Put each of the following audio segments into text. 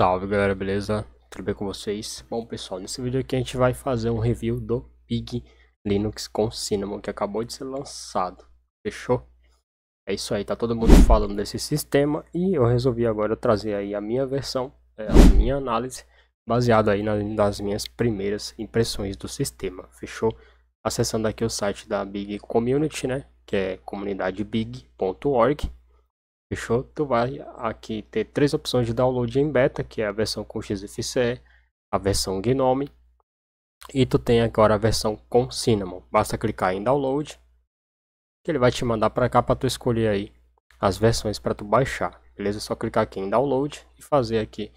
Salve galera, beleza? Tudo bem com vocês? Bom pessoal, nesse vídeo aqui a gente vai fazer um review do Big Linux com Cinnamon que acabou de ser lançado, fechou? É isso aí, tá todo mundo falando desse sistema e eu resolvi agora trazer aí a minha versão, é, a minha análise baseado aí nas minhas primeiras impressões do sistema, fechou? Acessando aqui o site da Big Community, né, que é comunidadebig.org Fechou? Tu vai aqui ter três opções de download em beta, que é a versão com XFCE, a versão Gnome e tu tem agora a versão com Cinnamon. Basta clicar em download que ele vai te mandar para cá para tu escolher aí as versões para tu baixar. Beleza? É só clicar aqui em download e fazer aqui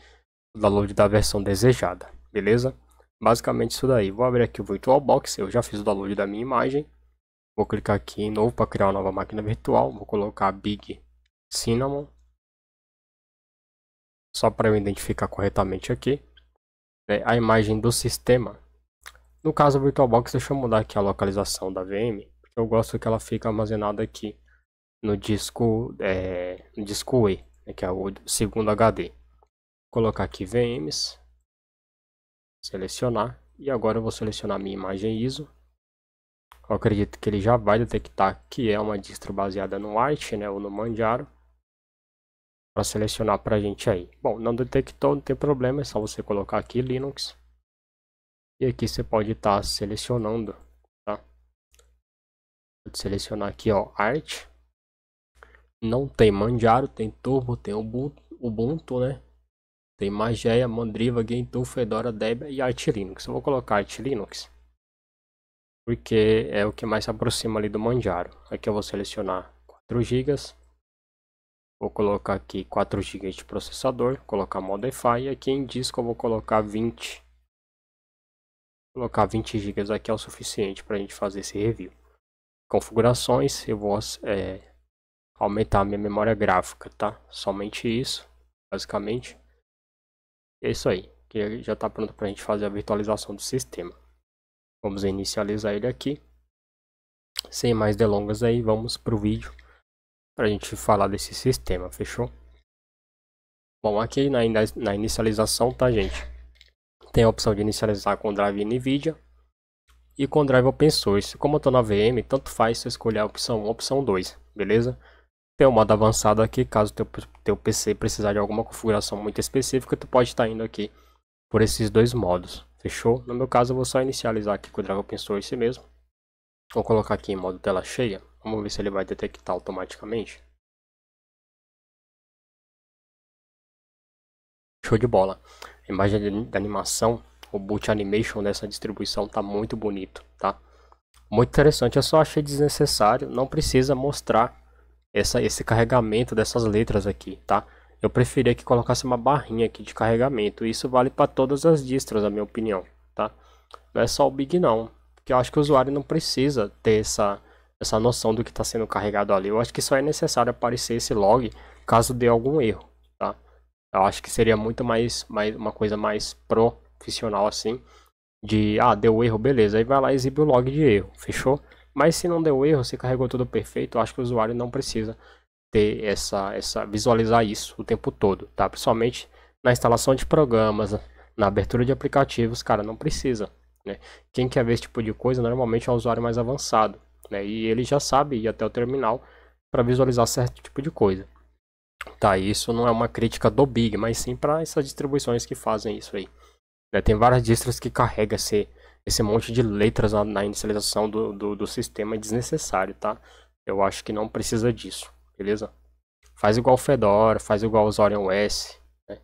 o download da versão desejada, beleza? Basicamente isso daí. Vou abrir aqui o VirtualBox, eu já fiz o download da minha imagem. Vou clicar aqui em novo para criar uma nova máquina virtual, vou colocar Big cinnamon. Só para eu identificar corretamente aqui. Né, a imagem do sistema. No caso do VirtualBox, deixa eu mudar aqui a localização da VM. Porque eu gosto que ela fique armazenada aqui no disco, é, no disco E, né, que é o segundo HD. Vou colocar aqui VMs. Selecionar. E agora eu vou selecionar minha imagem ISO. Eu acredito que ele já vai detectar que é uma distro baseada no White, né, ou no Manjaro para selecionar para a gente aí. Bom, não detectou, não tem problema, é só você colocar aqui Linux. E aqui você pode estar tá selecionando, tá? Pode selecionar aqui, ó, Art. Não tem Manjaro, tem Turbo, tem Ubuntu, né? Tem Mageia, Mandriva, Gentoo, Fedora, Debian e Arch Linux. Eu vou colocar Arch Linux porque é o que mais se aproxima ali do Manjaro. Aqui eu vou selecionar 4 GB Vou colocar aqui 4 GB de processador, colocar Modify, e aqui em disco eu vou colocar 20. Vou colocar 20 GB aqui é o suficiente para a gente fazer esse review. Configurações, eu vou é, aumentar a minha memória gráfica, tá? Somente isso, basicamente. É isso aí, que já está pronto para a gente fazer a virtualização do sistema. Vamos inicializar ele aqui. Sem mais delongas aí, vamos para o vídeo para a gente falar desse sistema, fechou? Bom, aqui na, na inicialização, tá gente? Tem a opção de inicializar com drive NVIDIA e com drive open source. Como eu estou na VM, tanto faz se escolher a opção 1 opção 2, beleza? Tem o modo avançado aqui, caso teu, teu PC precisar de alguma configuração muito específica, tu pode estar tá indo aqui por esses dois modos, fechou? No meu caso eu vou só inicializar aqui com o drive open source mesmo. Vou colocar aqui em modo tela cheia. Vamos ver se ele vai detectar automaticamente. Show de bola. A imagem da animação, o boot animation dessa distribuição está muito bonito, tá? Muito interessante, eu só achei desnecessário, não precisa mostrar essa, esse carregamento dessas letras aqui, tá? Eu preferia que colocasse uma barrinha aqui de carregamento, isso vale para todas as distros, na minha opinião, tá? Não é só o Big não, porque eu acho que o usuário não precisa ter essa essa noção do que está sendo carregado ali. Eu acho que só é necessário aparecer esse log caso dê algum erro, tá? Eu acho que seria muito mais, mais uma coisa mais profissional assim, de ah, deu erro, beleza, aí vai lá e exibe o log de erro, fechou? Mas se não deu erro, se carregou tudo perfeito, eu acho que o usuário não precisa ter essa, essa visualizar isso o tempo todo, tá? Principalmente na instalação de programas, na abertura de aplicativos, cara, não precisa, né? Quem quer ver esse tipo de coisa normalmente é o usuário mais avançado, né? E ele já sabe ir até o terminal para visualizar certo tipo de coisa. Tá, isso não é uma crítica do Big, mas sim para essas distribuições que fazem isso aí. Né? Tem várias distros que carrega esse, esse monte de letras na, na inicialização do, do, do sistema é desnecessário, tá? Eu acho que não precisa disso, beleza? Faz igual o Fedora, faz igual o Zorion OS, né?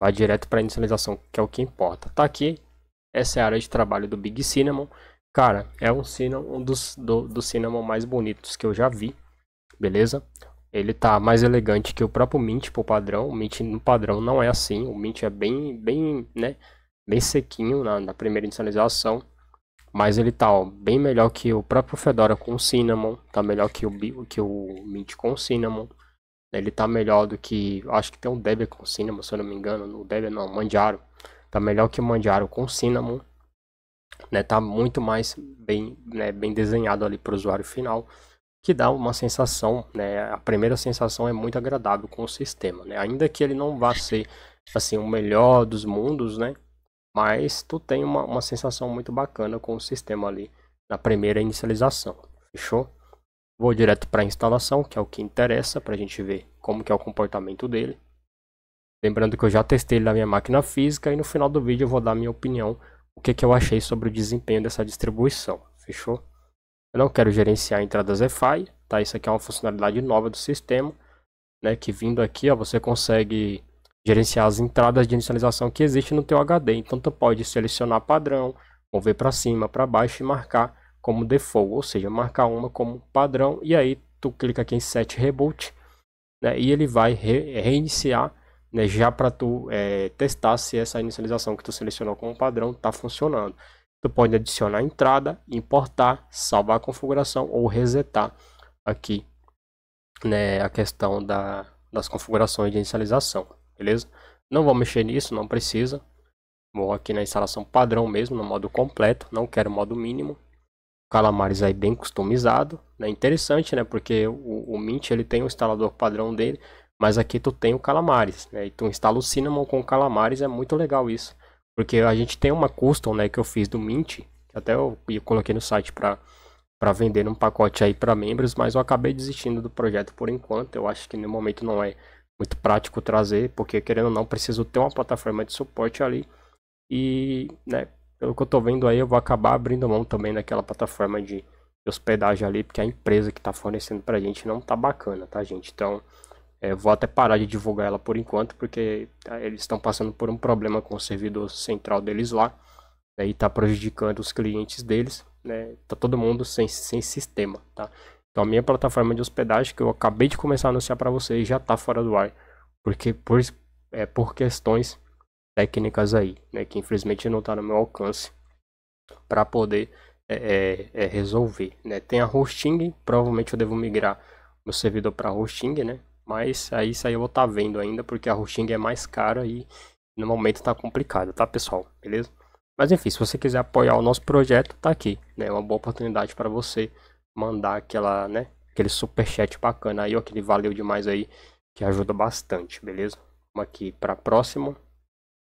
Vai direto para a inicialização, que é o que importa. Tá aqui, essa é a área de trabalho do Big Cinnamon. Cara, é um, cinema um dos do, do cinnamon mais bonitos que eu já vi, beleza? Ele tá mais elegante que o próprio Mint pro padrão. O Mint no padrão não é assim. O Mint é bem, bem, né? Bem sequinho na, na primeira inicialização. Mas ele tá ó, bem melhor que o próprio Fedora com Cinnamon. Tá melhor que o, que o Mint com Cinnamon. Ele tá melhor do que. Acho que tem um Debian com Cinnamon, se eu não me engano. O Debian não, Mandiaro. Tá melhor que o Mandiaro com Cinnamon né, tá muito mais bem, né, bem desenhado ali para o usuário final, que dá uma sensação, né, a primeira sensação é muito agradável com o sistema, né, ainda que ele não vá ser assim o melhor dos mundos, né, mas tu tem uma, uma sensação muito bacana com o sistema ali na primeira inicialização, fechou? Vou direto para a instalação, que é o que interessa para a gente ver como que é o comportamento dele. Lembrando que eu já testei ele na minha máquina física e no final do vídeo eu vou dar minha opinião o que, que eu achei sobre o desempenho dessa distribuição, fechou? Eu não quero gerenciar entradas EFI, tá? Isso aqui é uma funcionalidade nova do sistema, né? Que vindo aqui, ó, você consegue gerenciar as entradas de inicialização que existe no teu HD. Então, tu pode selecionar padrão, mover para cima, para baixo e marcar como default, ou seja, marcar uma como padrão. E aí, tu clica aqui em Set Reboot, né? E ele vai re reiniciar né, já para tu é, testar se essa inicialização que tu selecionou como padrão está funcionando. Tu pode adicionar a entrada, importar, salvar a configuração ou resetar aqui né, a questão da, das configurações de inicialização, beleza? Não vou mexer nisso, não precisa. Vou aqui na instalação padrão mesmo, no modo completo, não quero modo mínimo. Calamares aí bem customizado, né? Interessante, né? Porque o, o Mint ele tem o instalador padrão dele, mas aqui tu tem o calamares, né? E tu instala o Cinnamon com o calamares, é muito legal isso. Porque a gente tem uma custom, né, que eu fiz do Mint, que até eu, eu coloquei no site para para vender num pacote aí para membros, mas eu acabei desistindo do projeto por enquanto. Eu acho que no momento não é muito prático trazer, porque querendo ou não, preciso ter uma plataforma de suporte ali. E, né, pelo que eu tô vendo aí, eu vou acabar abrindo mão também daquela plataforma de hospedagem ali, porque a empresa que tá fornecendo pra gente não tá bacana, tá, gente? Então, é, vou até parar de divulgar ela por enquanto, porque tá, eles estão passando por um problema com o servidor central deles lá, né, e está prejudicando os clientes deles, né, tá todo mundo sem, sem sistema, tá? Então a minha plataforma de hospedagem, que eu acabei de começar a anunciar para vocês, já está fora do ar, porque por, é, por questões técnicas aí, né, que infelizmente não está no meu alcance para poder é, é, é, resolver, né? Tem a hosting, provavelmente eu devo migrar meu servidor para hosting, né? Mas aí isso aí eu vou estar tá vendo ainda, porque a Ruxing é mais cara e no momento tá complicado, tá pessoal? Beleza? Mas enfim, se você quiser apoiar o nosso projeto, tá aqui, né? É uma boa oportunidade para você mandar aquela, né? Aquele super chat bacana aí, ó, aquele valeu demais aí, que ajuda bastante, beleza? Vamos aqui para próximo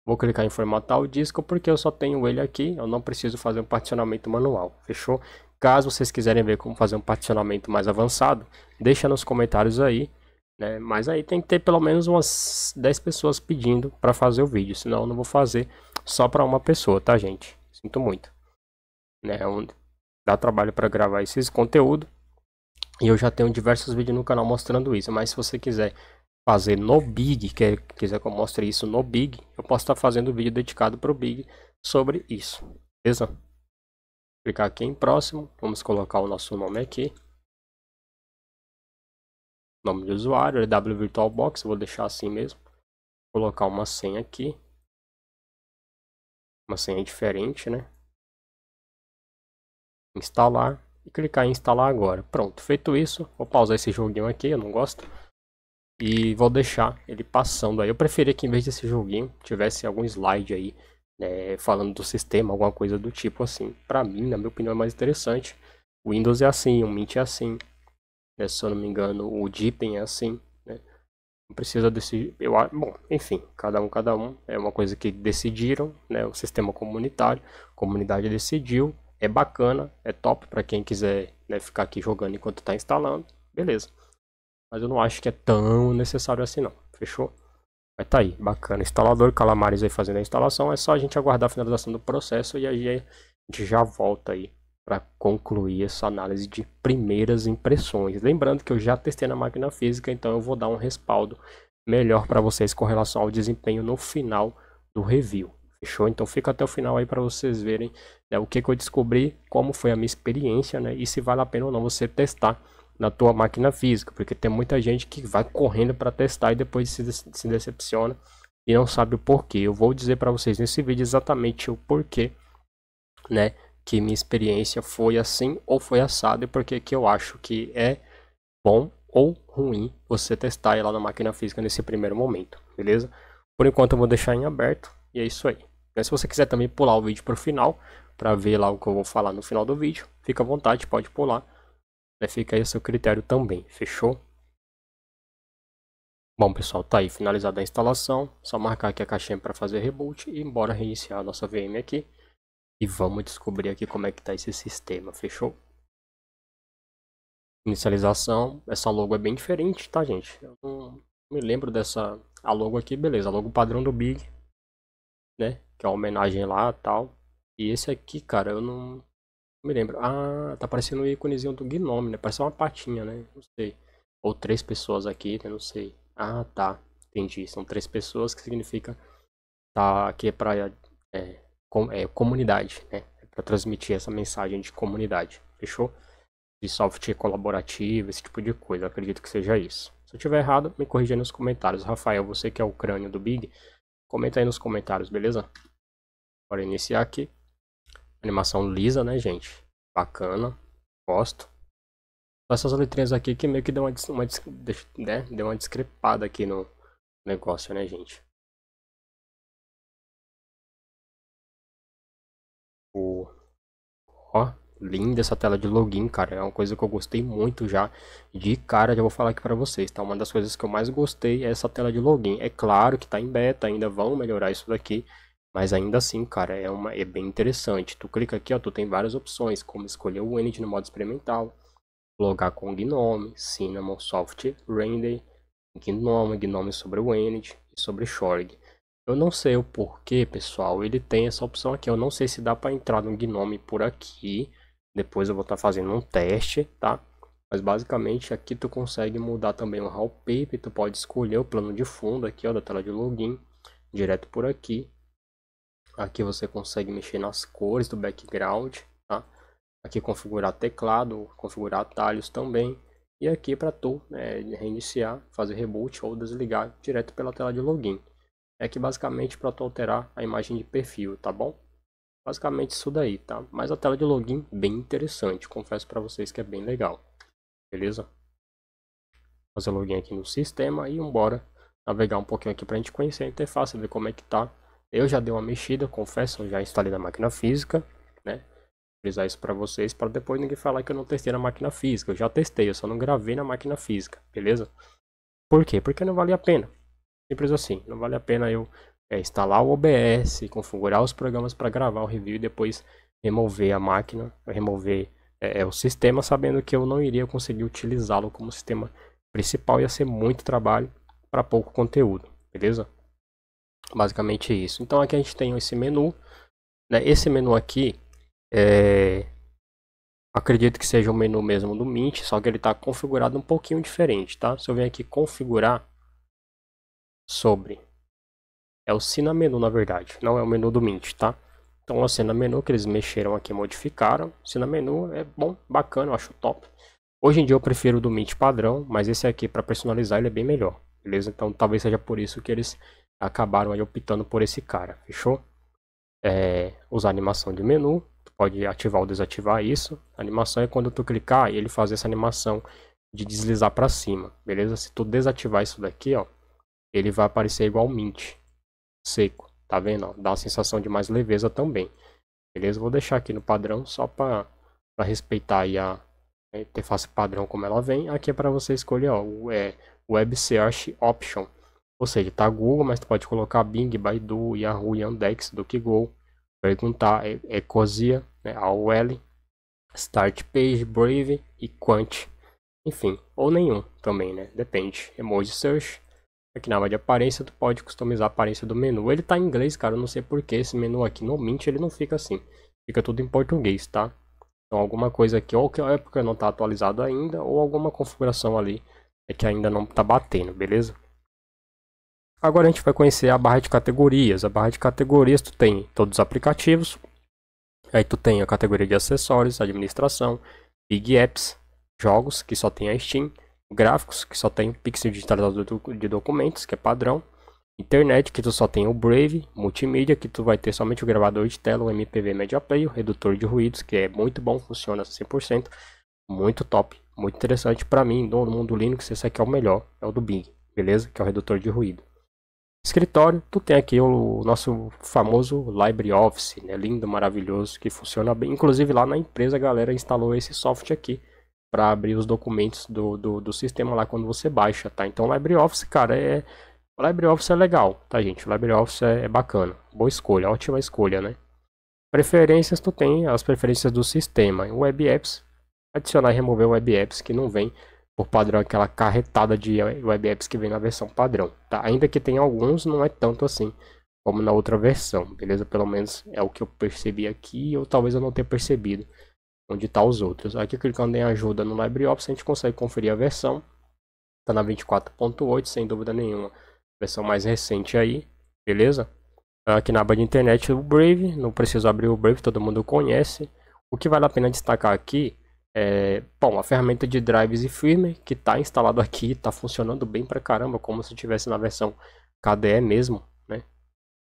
Vou clicar em formatar o disco porque eu só tenho ele aqui, eu não preciso fazer um particionamento manual, fechou? Caso vocês quiserem ver como fazer um particionamento mais avançado, deixa nos comentários aí né? Mas aí tem que ter pelo menos umas 10 pessoas pedindo para fazer o vídeo, senão eu não vou fazer só para uma pessoa, tá, gente? Sinto muito. Né? É dá trabalho para gravar esses conteúdo. E eu já tenho diversos vídeos no canal mostrando isso, mas se você quiser fazer no Big, quer, é, quiser que eu mostre isso no Big, eu posso estar tá fazendo vídeo dedicado para o Big sobre isso, beleza? clicar aqui em próximo, vamos colocar o nosso nome aqui nome de usuário, w VirtualBox, vou deixar assim mesmo. Colocar uma senha aqui. Uma senha diferente, né? Instalar e clicar em instalar agora. Pronto, feito isso, vou pausar esse joguinho aqui, eu não gosto. E vou deixar ele passando aí. Eu preferia que em vez desse joguinho tivesse algum slide aí, né, falando do sistema, alguma coisa do tipo assim. Pra mim, na minha opinião, é mais interessante. Windows é assim, o Mint é assim é Se eu não me engano, o Deepin é assim. Né? Não precisa decidir. Eu, bom, enfim, cada um, cada um. É uma coisa que decidiram, né? o sistema comunitário. A comunidade decidiu. É bacana, é top para quem quiser né, ficar aqui jogando enquanto está instalando. Beleza. Mas eu não acho que é tão necessário assim não. Fechou? Mas tá aí, bacana. Instalador Calamares aí fazendo a instalação. É só a gente aguardar a finalização do processo e aí a gente já volta aí para concluir essa análise de primeiras impressões. Lembrando que eu já testei na máquina física, então eu vou dar um respaldo melhor para vocês com relação ao desempenho no final do review. Fechou? Então fica até o final aí para vocês verem né, o que, que eu descobri, como foi a minha experiência né, e se vale a pena ou não você testar na tua máquina física, porque tem muita gente que vai correndo para testar e depois se, se decepciona e não sabe o porquê. Eu vou dizer para vocês nesse vídeo exatamente o porquê, né, que minha experiência foi assim ou foi assado e por que que eu acho que é bom ou ruim você testar ela na máquina física nesse primeiro momento, beleza? Por enquanto eu vou deixar em aberto e é isso aí. Mas né, se você quiser também pular o vídeo para o final, para ver lá o que eu vou falar no final do vídeo, fica à vontade, pode pular. Aí é, fica aí o seu critério também, fechou? Bom pessoal, tá aí finalizada a instalação, só marcar aqui a caixinha para fazer reboot e bora reiniciar a nossa VM aqui. E vamos descobrir aqui como é que está esse sistema, fechou? Inicialização, essa logo é bem diferente, tá gente? Eu não me lembro dessa... A logo aqui, beleza, a logo padrão do Big, né? Que é a homenagem lá e tal. E esse aqui, cara, eu não me lembro. Ah, tá parecendo o um íconezinho do Gnome, né? Parece uma patinha, né? Não sei. Ou três pessoas aqui, né? Não sei. Ah, tá. Entendi. São três pessoas que significa tá aqui pra é, com, é, comunidade, né? É Para transmitir essa mensagem de comunidade, fechou? De software colaborativo, esse tipo de coisa, acredito que seja isso. Se eu tiver errado, me corrija nos comentários. Rafael, você que é o crânio do Big, comenta aí nos comentários, beleza? Bora iniciar aqui. Animação lisa, né, gente? Bacana, gosto. Essas letrinhas aqui que meio que deu uma, uma, né? deu uma discrepada aqui no negócio, né, gente? Tipo, ó, linda essa tela de login, cara. É uma coisa que eu gostei muito já. De cara, já vou falar aqui para vocês, tá? Uma das coisas que eu mais gostei é essa tela de login. É claro que tá em beta, ainda vão melhorar isso daqui. Mas ainda assim, cara, é, uma, é bem interessante. Tu clica aqui, ó, tu tem várias opções, como escolher o Unity no modo experimental, logar com Gnome, Cinnamon, Soft, Render, Gnome, Gnome sobre o Unity e sobre Shorg. Eu não sei o porquê, pessoal, ele tem essa opção aqui. Eu não sei se dá para entrar no Gnome por aqui. Depois eu vou estar tá fazendo um teste, tá? Mas basicamente aqui tu consegue mudar também o wallpaper, tu pode escolher o plano de fundo aqui, ó, da tela de login, direto por aqui. Aqui você consegue mexer nas cores do background, tá? Aqui configurar teclado, configurar atalhos também. E aqui para tu né, reiniciar, fazer reboot ou desligar direto pela tela de login é que basicamente para tu alterar a imagem de perfil, tá bom? Basicamente isso daí, tá? Mas a tela de login bem interessante, confesso para vocês que é bem legal. Beleza? Fazer login aqui no sistema e embora navegar um pouquinho aqui para a gente conhecer a interface, ver como é que tá. Eu já dei uma mexida, confesso, eu já instalei na máquina física, né? frisar isso para vocês, para depois ninguém falar que eu não testei na máquina física. Eu já testei, eu só não gravei na máquina física, beleza? Por quê? Porque não valia a pena. Simples assim. Não vale a pena eu é, instalar o OBS, configurar os programas para gravar o review e depois remover a máquina, remover é, é, o sistema, sabendo que eu não iria conseguir utilizá-lo como sistema principal. Ia ser muito trabalho para pouco conteúdo, beleza? Basicamente isso. Então aqui a gente tem esse menu. Né? Esse menu aqui, é... acredito que seja o menu mesmo do Mint, só que ele está configurado um pouquinho diferente, tá? Se eu venho aqui configurar, sobre. É o cena menu, na verdade, não é o menu do Mint, tá? Então é o cena menu que eles mexeram aqui, modificaram. Cena menu é bom, bacana, eu acho top. Hoje em dia eu prefiro o do Mint padrão, mas esse aqui para personalizar ele é bem melhor, beleza? Então talvez seja por isso que eles acabaram aí optando por esse cara, fechou? É, usar animação de menu, pode ativar ou desativar isso. A animação é quando tu clicar e ele fazer essa animação de deslizar para cima, beleza? Se tu desativar isso daqui, ó, ele vai aparecer igualmente seco, tá vendo? dá uma sensação de mais leveza também. Beleza? Vou deixar aqui no padrão só para respeitar a interface é, padrão como ela vem. Aqui é para você escolher ó, o é, Web Search Option. Ou seja, tá Google, mas tu pode colocar Bing, Baidu, Yahoo, Yandex, DuckDuckGo, perguntar, Ecosia, é, é né, AOL, Start Page, Brave e Quant. Enfim, ou nenhum também, né? Depende. Emoji Search, Aqui é na aba de aparência, tu pode customizar a aparência do menu. Ele tá em inglês, cara, eu não sei porque esse menu aqui, no Mint, ele não fica assim. Fica tudo em português, tá? Então alguma coisa aqui, ou que é porque não tá atualizado ainda, ou alguma configuração ali é que ainda não tá batendo, beleza? Agora a gente vai conhecer a barra de categorias. A barra de categorias, tu tem todos os aplicativos. Aí tu tem a categoria de acessórios, administração, Big Apps, jogos, que só tem a Steam gráficos, que só tem pixel digitalizado de documentos, que é padrão. Internet, que tu só tem o Brave, multimídia, que tu vai ter somente o gravador de tela, o MPV Media Player, redutor de ruídos, que é muito bom, funciona 100%, muito top, muito interessante para mim, no mundo Linux, esse aqui é o melhor, é o do Bing, beleza? Que é o redutor de ruído. Escritório, tu tem aqui o nosso famoso LibreOffice, né? Lindo, maravilhoso, que funciona bem. Inclusive lá na empresa a galera instalou esse software aqui para abrir os documentos do, do, do, sistema lá quando você baixa, tá? Então, LibreOffice, cara, é. O LibreOffice é legal, tá, gente? O LibreOffice é, é bacana. Boa escolha, ótima escolha, né? Preferências, tu tem as preferências do sistema. Web Apps, adicionar e remover Web Apps que não vem por padrão, aquela carretada de Web Apps que vem na versão padrão, tá? Ainda que tem alguns, não é tanto assim como na outra versão, beleza? Pelo menos é o que eu percebi aqui, ou talvez eu não tenha percebido onde está os outros. Aqui clicando em ajuda no LibreOffice a gente consegue conferir a versão. Está na 24.8 sem dúvida nenhuma. Versão mais recente aí, beleza? Aqui na aba de internet o Brave, não preciso abrir o Brave, todo mundo conhece. O que vale a pena destacar aqui é, bom, a ferramenta de drives e firmware que está instalado aqui, está funcionando bem pra caramba, como se tivesse na versão KDE mesmo.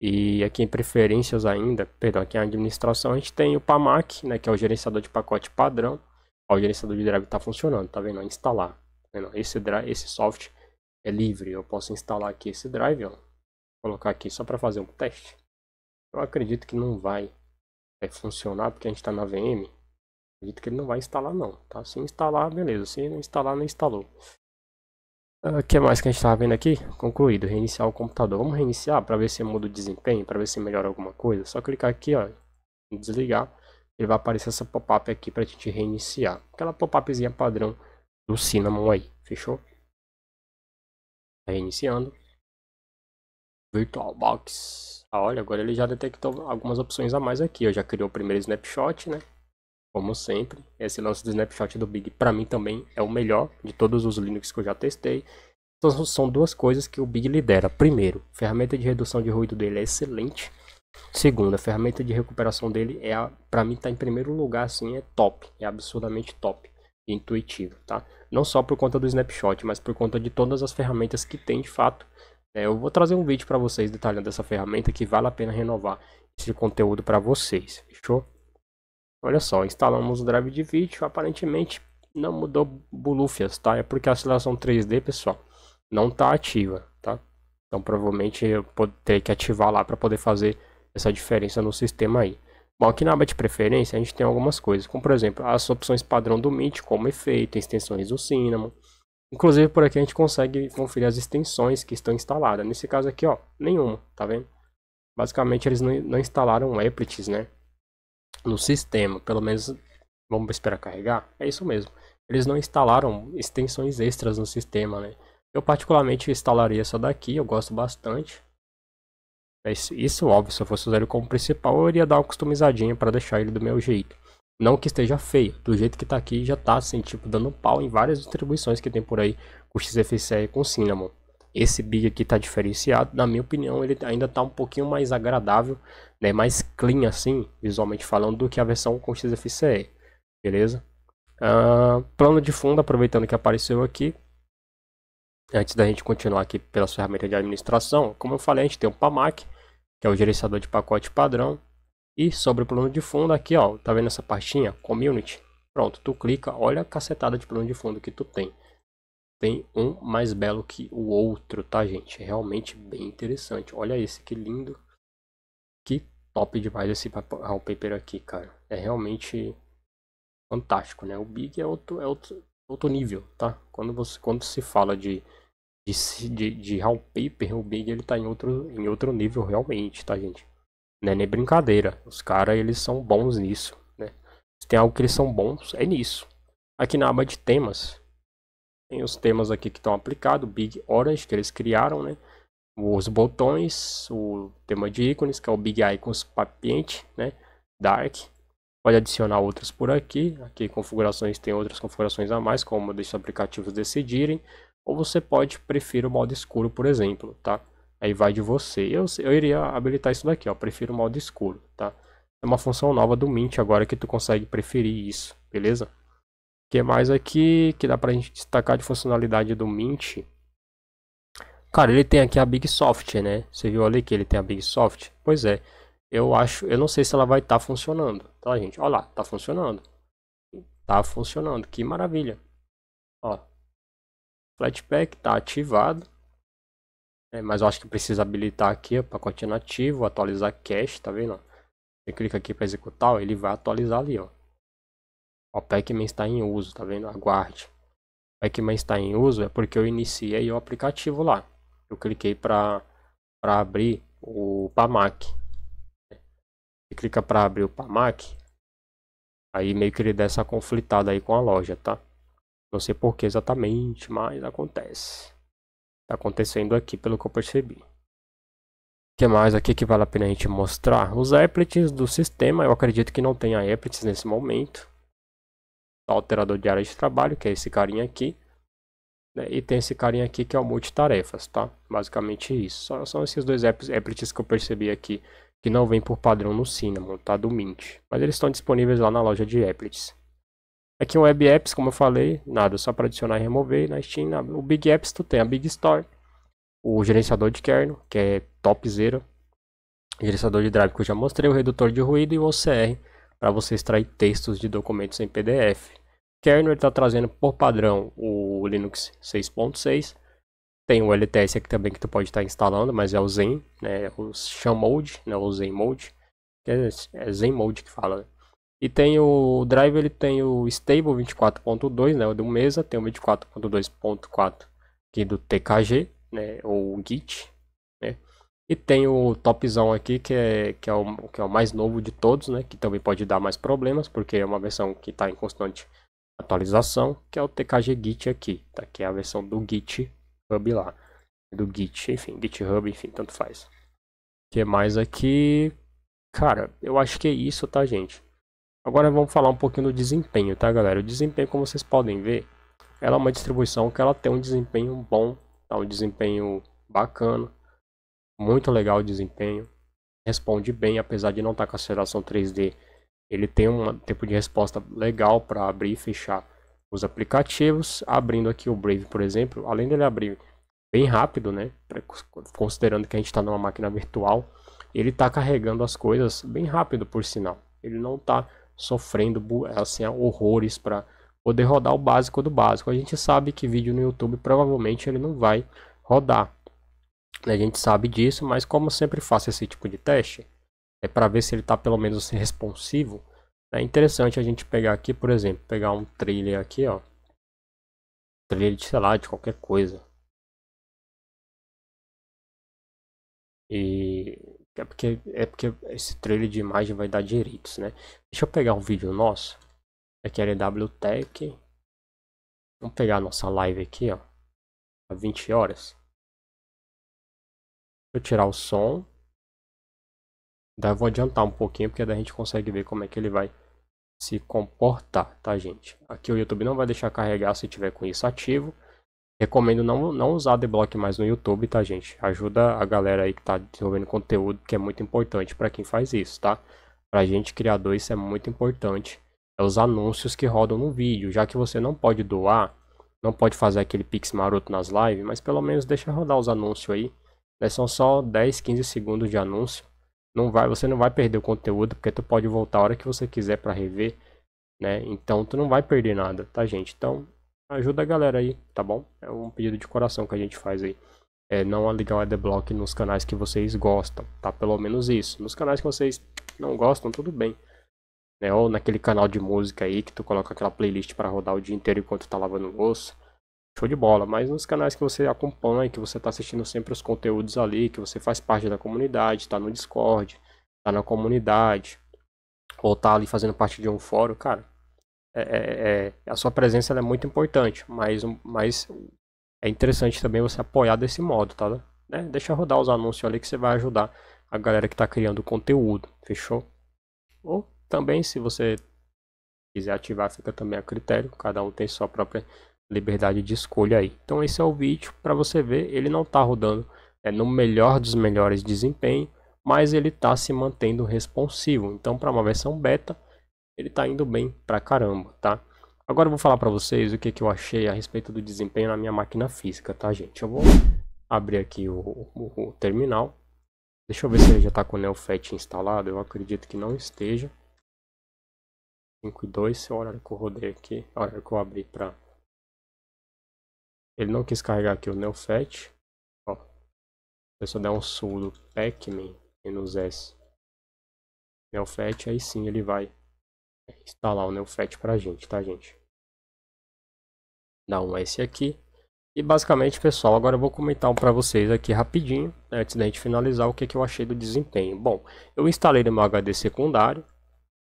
E aqui em preferências ainda, perdão, aqui em administração a gente tem o PAMAC, né, que é o gerenciador de pacote padrão. Ó, o gerenciador de drive está funcionando, tá vendo? É instalar. Tá vendo? Esse, drive, esse software é livre, eu posso instalar aqui esse drive, ó. colocar aqui só para fazer um teste. Eu acredito que não vai é, funcionar porque a gente está na VM. Acredito que ele não vai instalar não, tá? Se instalar, beleza. Se não instalar, não instalou. Ah, o que mais que a gente estava vendo aqui? Concluído, reiniciar o computador. Vamos reiniciar para ver se muda o desempenho, para ver se melhora alguma coisa. Só clicar aqui, ó, desligar, ele vai aparecer essa pop-up aqui para a gente reiniciar. Aquela pop-upzinha padrão do Cinnamon aí, fechou? Reiniciando. VirtualBox. Ah, olha, agora ele já detectou algumas opções a mais aqui. Eu já criou o primeiro snapshot, né? como sempre. Esse lance do snapshot do Big, para mim também é o melhor de todos os Linux que eu já testei. Então, são duas coisas que o Big lidera. Primeiro, a ferramenta de redução de ruído dele é excelente. Segundo, a ferramenta de recuperação dele é, para mim, tá em primeiro lugar, assim, é top, é absurdamente top, intuitivo, tá? Não só por conta do snapshot, mas por conta de todas as ferramentas que tem de fato. É, eu vou trazer um vídeo para vocês detalhando essa ferramenta que vale a pena renovar esse conteúdo para vocês, fechou? Olha só, instalamos o drive de vídeo, aparentemente não mudou bolufias, tá? É porque a aceleração 3D, pessoal, não está ativa, tá? Então provavelmente eu ter que ativar lá para poder fazer essa diferença no sistema aí. Bom, aqui na aba de preferência a gente tem algumas coisas, como por exemplo as opções padrão do Mint, como efeito, extensões do Cinema, Inclusive por aqui a gente consegue conferir as extensões que estão instaladas. Nesse caso aqui, ó, nenhuma, tá vendo? Basicamente eles não, não instalaram applets, né? no sistema, pelo menos vamos esperar carregar, é isso mesmo. Eles não instalaram extensões extras no sistema, né? Eu particularmente instalaria essa daqui, eu gosto bastante. Mas é isso, óbvio, se eu fosse usar ele como principal, eu iria dar uma customizadinha para deixar ele do meu jeito. Não que esteja feio, do jeito que está aqui já está assim, tipo, dando pau em várias distribuições que tem por aí com XFCE e com Cinnamon. Esse big aqui tá diferenciado, na minha opinião, ele ainda tá um pouquinho mais agradável, né, mais clean assim, visualmente falando, do que a versão com XFCE, beleza? Uh, plano de fundo, aproveitando que apareceu aqui, antes da gente continuar aqui pelas ferramentas de administração, como eu falei, a gente tem o PAMAC, que é o gerenciador de pacote padrão, e sobre o plano de fundo aqui, ó, tá vendo essa pastinha? Community. Pronto, tu clica, olha a cacetada de plano de fundo que tu tem tem um mais belo que o outro, tá, gente? É realmente bem interessante. Olha esse, que lindo. Que top demais esse wallpaper ah, aqui, cara. É realmente fantástico, né? O Big é outro, é outro, outro nível, tá? Quando, você, quando se fala de, de, de, de wallpaper, o Big ele tá em outro, em outro nível realmente, tá, gente? Não é nem brincadeira. Os caras, eles são bons nisso, né? Se tem algo que eles são bons, é nisso. Aqui na aba de temas, tem os temas aqui que estão aplicados, Big Orange, que eles criaram, né? Os botões, o tema de ícones, que é o Big Icons Papiente, né? Dark. Pode adicionar outros por aqui. Aqui configurações tem outras configurações a mais, como deixa os aplicativos decidirem. Ou você pode preferir o modo escuro, por exemplo, tá? Aí vai de você. Eu, eu iria habilitar isso daqui, ó. Prefiro o modo escuro, tá? É uma função nova do Mint agora que tu consegue preferir isso, beleza? que mais aqui é que dá pra gente destacar de funcionalidade do Mint? Cara, ele tem aqui a Bigsoft, né? Você viu ali que ele tem a Bigsoft? Pois é. Eu acho, eu não sei se ela vai estar tá funcionando, tá, gente? Olha lá, tá funcionando. Tá funcionando, que maravilha. Ó. Flatpak tá ativado. É, mas eu acho que precisa habilitar aqui o pacote nativo, atualizar cache, tá vendo? Você clica aqui para executar, ó, ele vai atualizar ali, ó. O Pac-Man está em uso, tá vendo? Aguarde. Pac-Man está em uso é porque eu iniciei o aplicativo lá. Eu cliquei para abrir o PAMAC. Você clica para abrir o PAMAC. Aí meio que ele dá essa conflitada aí com a loja, tá? Não sei por que exatamente, mas acontece. Tá acontecendo aqui pelo que eu percebi O que mais aqui que vale a pena a gente mostrar? Os applets do sistema, eu acredito que não tenha applets nesse momento alterador de área de trabalho, que é esse carinha aqui. Né? E tem esse carinha aqui que é o multitarefas, tá? Basicamente isso. Só, são esses dois applets que eu percebi aqui que não vem por padrão no Cinnamon, tá? Do Mint. Mas eles estão disponíveis lá na loja de applets. Aqui um Web Apps, como eu falei, nada, só para adicionar e remover. Na Steam, na, o Big Apps tu tem a Big Store, o gerenciador de kernel, que é top zero, gerenciador de drive que eu já mostrei, o redutor de ruído e o OCR, para você extrair textos de documentos em PDF. Kernel está trazendo por padrão o Linux 6.6. Tem o LTS aqui também que tu pode estar tá instalando, mas é o Zen, né? É o Xamode, né? o Zen Mode. É, é Zen Mode que fala. Né. E tem o drive, ele tem o stable 24.2, né, o do Mesa, tem o 24.2.4 aqui é do TKG, né, ou Git, e tem o topzão aqui, que é, que, é o, que é o mais novo de todos, né? Que também pode dar mais problemas, porque é uma versão que está em constante atualização, que é o TKG Git aqui, tá? Que é a versão do Git Hub lá. Do Git, enfim, GitHub, enfim, tanto faz. O que mais aqui? Cara, eu acho que é isso, tá, gente? Agora vamos falar um pouquinho do desempenho, tá, galera? O desempenho, como vocês podem ver, ela é uma distribuição que ela tem um desempenho bom, tá? um desempenho bacana muito legal o desempenho, responde bem, apesar de não estar tá com aceleração 3D, ele tem um tempo de resposta legal para abrir e fechar os aplicativos. Abrindo aqui o Brave, por exemplo, além dele abrir bem rápido, né, considerando que a gente está numa máquina virtual, ele está carregando as coisas bem rápido, por sinal. Ele não está sofrendo assim, horrores para poder rodar o básico do básico. A gente sabe que vídeo no YouTube provavelmente ele não vai rodar. A gente sabe disso, mas como eu sempre faço esse tipo de teste, é para ver se ele está pelo menos responsivo. É interessante a gente pegar aqui, por exemplo, pegar um trailer aqui, ó. Trailer de, sei lá, de qualquer coisa. E é porque, é porque esse trailer de imagem vai dar direitos, né? Deixa eu pegar um vídeo nosso. Aqui é LW é Tech. Vamos pegar a nossa live aqui, ó. Às 20 horas. Deixa eu tirar o som. Daí eu vou adiantar um pouquinho, porque daí a gente consegue ver como é que ele vai se comportar, tá gente? Aqui o YouTube não vai deixar carregar se tiver com isso ativo. Recomendo não, não usar adblock mais no YouTube, tá gente? Ajuda a galera aí que tá desenvolvendo conteúdo, que é muito importante para quem faz isso, tá? Pra gente criador isso é muito importante. É os anúncios que rodam no vídeo, já que você não pode doar, não pode fazer aquele pix maroto nas lives, mas pelo menos deixa rodar os anúncios aí são só 10, 15 segundos de anúncio. Não vai, você não vai perder o conteúdo, porque tu pode voltar a hora que você quiser para rever, né? Então tu não vai perder nada, tá, gente? Então ajuda a galera aí, tá bom? É um pedido de coração que a gente faz aí. É não ligar o adblock nos canais que vocês gostam, tá? Pelo menos isso. Nos canais que vocês não gostam, tudo bem. Né? Ou naquele canal de música aí que tu coloca aquela playlist para rodar o dia inteiro enquanto tá lavando o osso. Show de bola, mas nos canais que você acompanha, que você está assistindo sempre os conteúdos ali, que você faz parte da comunidade, está no Discord, está na comunidade, ou está ali fazendo parte de um fórum, cara, é, é, é a sua presença é muito importante, mas, mas é interessante também você apoiar desse modo, tá? Né? Deixa rodar os anúncios ali que você vai ajudar a galera que está criando conteúdo, fechou? Ou também, se você quiser ativar, fica também a critério, cada um tem sua própria liberdade de escolha aí. Então esse é o vídeo para você ver, ele não está rodando é no melhor dos melhores desempenho, mas ele está se mantendo responsivo. Então para uma versão beta, ele está indo bem pra caramba, tá? Agora eu vou falar para vocês o que, que eu achei a respeito do desempenho na minha máquina física, tá gente? Eu vou abrir aqui o, o, o terminal. Deixa eu ver se ele já está com o Neofet instalado, eu acredito que não esteja. 5 e 2, se é o horário que eu rodei aqui, é o horário que eu abri para ele não quis carregar aqui o Neofet. Ó. Eu só um sul do Pac-Man menos S. Neofet, aí sim ele vai instalar o Neofet pra gente, tá, gente? Dá um S aqui. E basicamente, pessoal, agora eu vou comentar para vocês aqui rapidinho, né, antes da gente finalizar, o que, que eu achei do desempenho. Bom, eu instalei no meu HD secundário,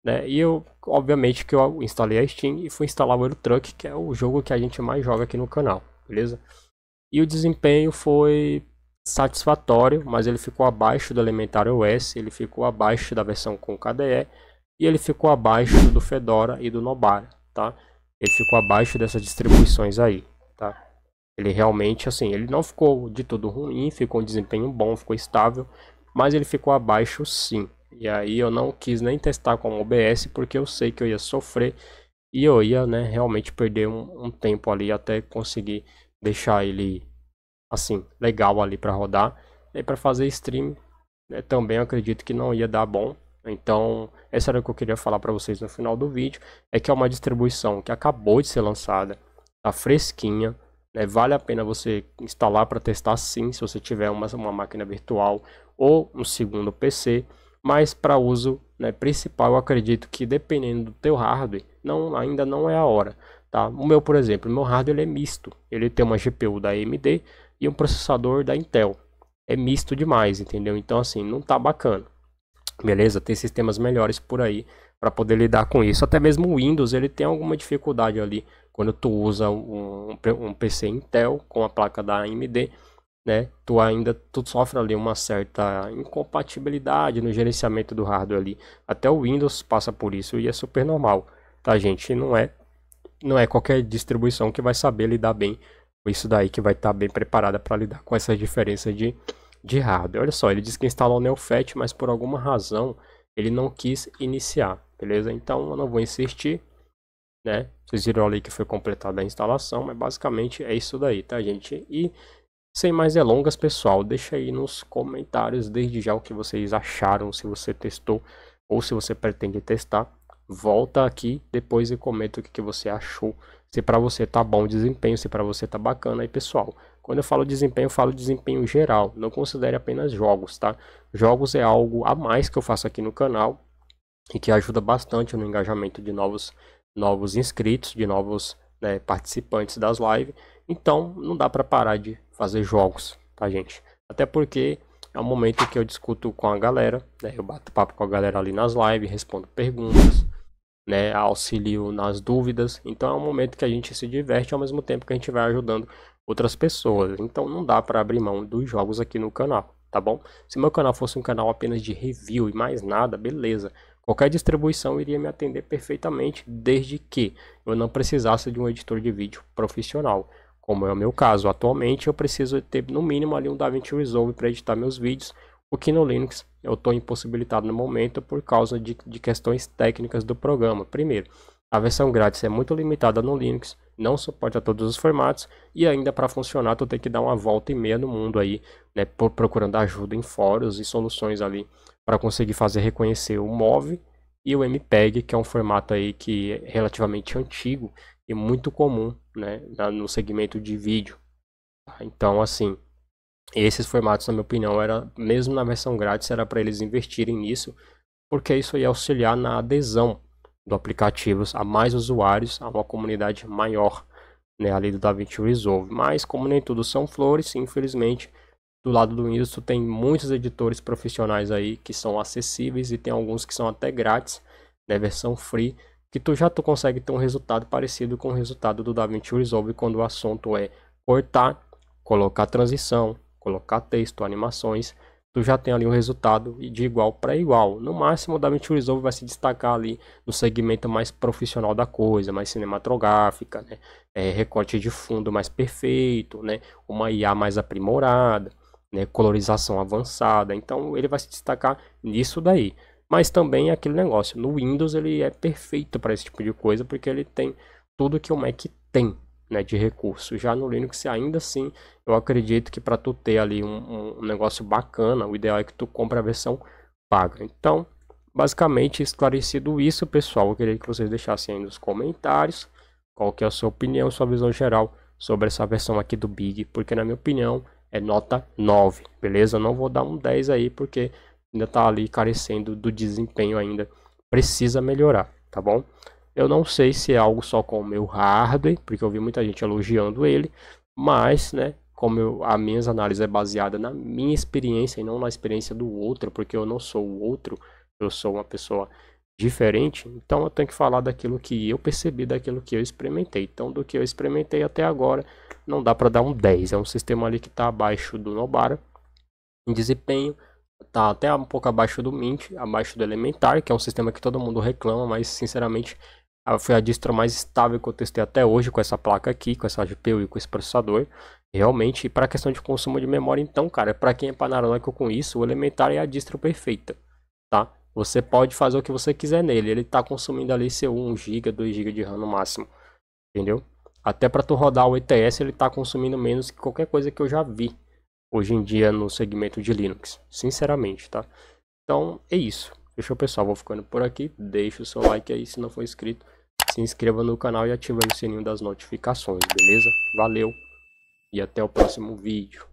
né, e eu, obviamente, que eu instalei a Steam e fui instalar o Euro Truck, que é o jogo que a gente mais joga aqui no canal beleza? E o desempenho foi satisfatório, mas ele ficou abaixo do Elementary OS, ele ficou abaixo da versão com KDE e ele ficou abaixo do Fedora e do Nobara, tá? Ele ficou abaixo dessas distribuições aí, tá? Ele realmente, assim, ele não ficou de tudo ruim, ficou um desempenho bom, ficou estável, mas ele ficou abaixo sim. E aí eu não quis nem testar com o OBS porque eu sei que eu ia sofrer e eu ia, né, realmente perder um, um tempo ali até conseguir deixar ele, assim, legal ali para rodar. E para fazer stream, né, também acredito que não ia dar bom. Então, essa era o que eu queria falar para vocês no final do vídeo. É que é uma distribuição que acabou de ser lançada, tá fresquinha. Né, vale a pena você instalar para testar sim, se você tiver uma, uma máquina virtual ou um segundo PC. Mas para uso né, principal, eu acredito que dependendo do teu hardware, não, ainda não é a hora. Tá? O meu, por exemplo, o meu hardware ele é misto. Ele tem uma GPU da AMD e um processador da Intel. É misto demais, entendeu? Então, assim, não tá bacana. Beleza? Tem sistemas melhores por aí para poder lidar com isso. Até mesmo o Windows, ele tem alguma dificuldade ali quando tu usa um, um PC Intel com a placa da AMD, né? Tu ainda tu sofre ali uma certa incompatibilidade no gerenciamento do hardware ali. Até o Windows passa por isso e é super normal tá gente? Não é não é qualquer distribuição que vai saber lidar bem com isso daí, que vai estar tá bem preparada para lidar com essas diferenças de, de hardware. Olha só, ele disse que instalou o NeoFet mas por alguma razão ele não quis iniciar, beleza? Então eu não vou insistir, né? Vocês viram ali que foi completada a instalação, mas basicamente é isso daí, tá gente? E sem mais delongas, pessoal, deixa aí nos comentários desde já o que vocês acharam, se você testou ou se você pretende testar volta aqui depois e comenta o que, que você achou. Se para você tá bom o desempenho, se para você tá bacana aí, pessoal. Quando eu falo desempenho, eu falo desempenho geral, não considere apenas jogos, tá? Jogos é algo a mais que eu faço aqui no canal e que ajuda bastante no engajamento de novos novos inscritos, de novos né, participantes das lives. Então, não dá para parar de fazer jogos, tá, gente? Até porque é um momento que eu discuto com a galera, né? Eu bato papo com a galera ali nas lives, respondo perguntas, né, auxilio nas dúvidas. Então é um momento que a gente se diverte ao mesmo tempo que a gente vai ajudando outras pessoas. Então não dá para abrir mão dos jogos aqui no canal, tá bom? Se meu canal fosse um canal apenas de review e mais nada, beleza. Qualquer distribuição iria me atender perfeitamente, desde que eu não precisasse de um editor de vídeo profissional. Como é o meu caso, atualmente eu preciso ter no mínimo ali um DaVinci Resolve para editar meus vídeos, o que no Linux eu estou impossibilitado no momento por causa de, de questões técnicas do programa. Primeiro, a versão grátis é muito limitada no Linux, não suporta todos os formatos e ainda para funcionar tu tem que dar uma volta e meia no mundo aí, né, procurando ajuda em fóruns e soluções ali para conseguir fazer reconhecer o MOV e o MPEG, que é um formato aí que é relativamente antigo e muito comum, né, no segmento de vídeo. Então, assim, esses formatos, na minha opinião, era mesmo na versão grátis, era para eles investirem nisso, porque isso ia auxiliar na adesão do aplicativo a mais usuários, a uma comunidade maior, né, ali do DaVinci Resolve. Mas como nem tudo são flores, infelizmente, do lado do Windows tu tem muitos editores profissionais aí que são acessíveis e tem alguns que são até grátis, né, versão free, que tu já tu consegue ter um resultado parecido com o resultado do DaVinci Resolve quando o assunto é cortar, colocar transição, colocar texto, animações, tu já tem ali um resultado de igual para igual. No máximo, o DaVinci Resolve vai se destacar ali no segmento mais profissional da coisa, mais cinematográfica, né? É, recorte de fundo mais perfeito, né? uma IA mais aprimorada, né? colorização avançada. Então, ele vai se destacar nisso daí. Mas também é aquele negócio, no Windows ele é perfeito para esse tipo de coisa, porque ele tem tudo que o Mac tem, né, de recurso. Já no Linux, ainda assim, eu acredito que para tu ter ali um, um, negócio bacana, o ideal é que tu compre a versão paga. Então, basicamente esclarecido isso, pessoal, eu queria que vocês deixassem aí nos comentários qual que é a sua opinião, sua visão geral sobre essa versão aqui do Big, porque na minha opinião é nota 9, beleza? Eu não vou dar um 10 aí porque ainda está ali carecendo do desempenho ainda, precisa melhorar, tá bom? Eu não sei se é algo só com o meu hardware, porque eu vi muita gente elogiando ele, mas, né, como eu, a minhas análises é baseada na minha experiência e não na experiência do outro, porque eu não sou o outro, eu sou uma pessoa diferente, então eu tenho que falar daquilo que eu percebi, daquilo que eu experimentei. Então, do que eu experimentei até agora, não dá para dar um 10. É um sistema ali que está abaixo do Nobara em desempenho, está até um pouco abaixo do Mint, abaixo do Elementar, que é um sistema que todo mundo reclama, mas sinceramente ah, foi a distro mais estável que eu testei até hoje com essa placa aqui, com essa GPU e com esse processador. Realmente, para a questão de consumo de memória, então, cara, para quem é paranoico com isso, o Elementar é a distro perfeita, tá? Você pode fazer o que você quiser nele, ele está consumindo ali seu 1 GB, 2 GB de RAM no máximo, entendeu? Até para tu rodar o ETS, ele está consumindo menos que qualquer coisa que eu já vi hoje em dia no segmento de Linux, sinceramente, tá? Então, é isso. Fechou, pessoal? Vou ficando por aqui. Deixa o seu like aí se não for inscrito. Se inscreva no canal e ative o sininho das notificações, beleza? Valeu e até o próximo vídeo.